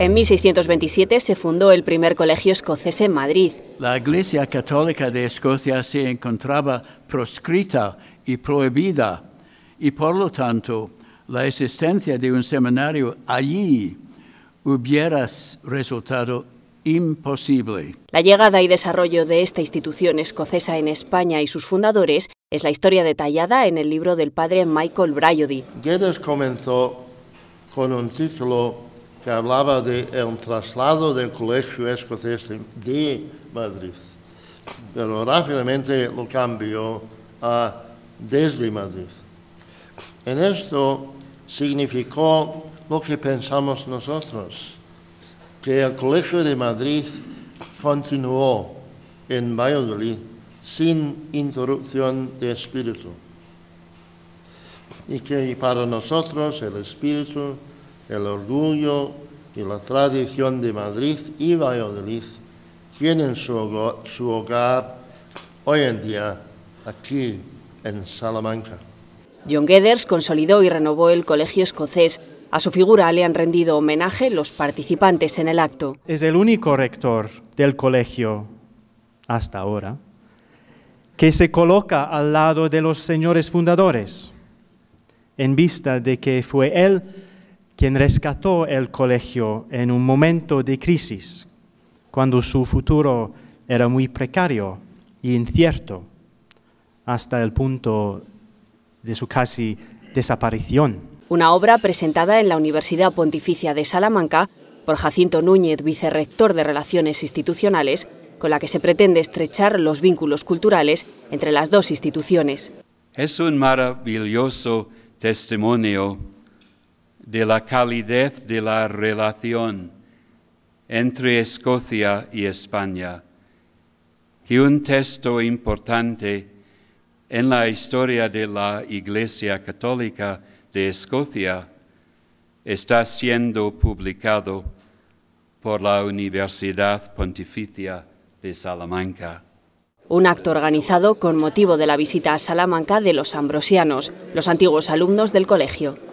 En 1627 se fundó el primer colegio escocés en Madrid. La Iglesia Católica de Escocia se encontraba proscrita y prohibida y por lo tanto la existencia de un seminario allí hubiera resultado imposible. La llegada y desarrollo de esta institución escocesa en España y sus fundadores es la historia detallada en el libro del padre Michael Bryody. comenzó con un título que hablaba de un traslado del colegio escocés de Madrid. Pero rápidamente lo cambió a desde Madrid. En esto significó lo que pensamos nosotros, que el Colegio de Madrid continuó en Valladolid sin interrupción de espíritu. Y que para nosotros el espíritu el orgullo y la tradición de Madrid y Valladolid tienen su hogar, hoy en día aquí en Salamanca. John Geddes consolidó y renovó el colegio escocés. A su figura le han rendido homenaje los participantes en el acto. Es el único rector del colegio hasta ahora que se coloca al lado de los señores fundadores, en vista de que fue él quien rescató el colegio en un momento de crisis, cuando su futuro era muy precario e incierto, hasta el punto de su casi desaparición. Una obra presentada en la Universidad Pontificia de Salamanca por Jacinto Núñez, vicerrector de Relaciones Institucionales, con la que se pretende estrechar los vínculos culturales entre las dos instituciones. Es un maravilloso testimonio de la calidez de la relación entre Escocia y España, que un texto importante en la historia de la Iglesia Católica de Escocia está siendo publicado por la Universidad Pontificia de Salamanca. Un acto organizado con motivo de la visita a Salamanca de los ambrosianos, los antiguos alumnos del colegio.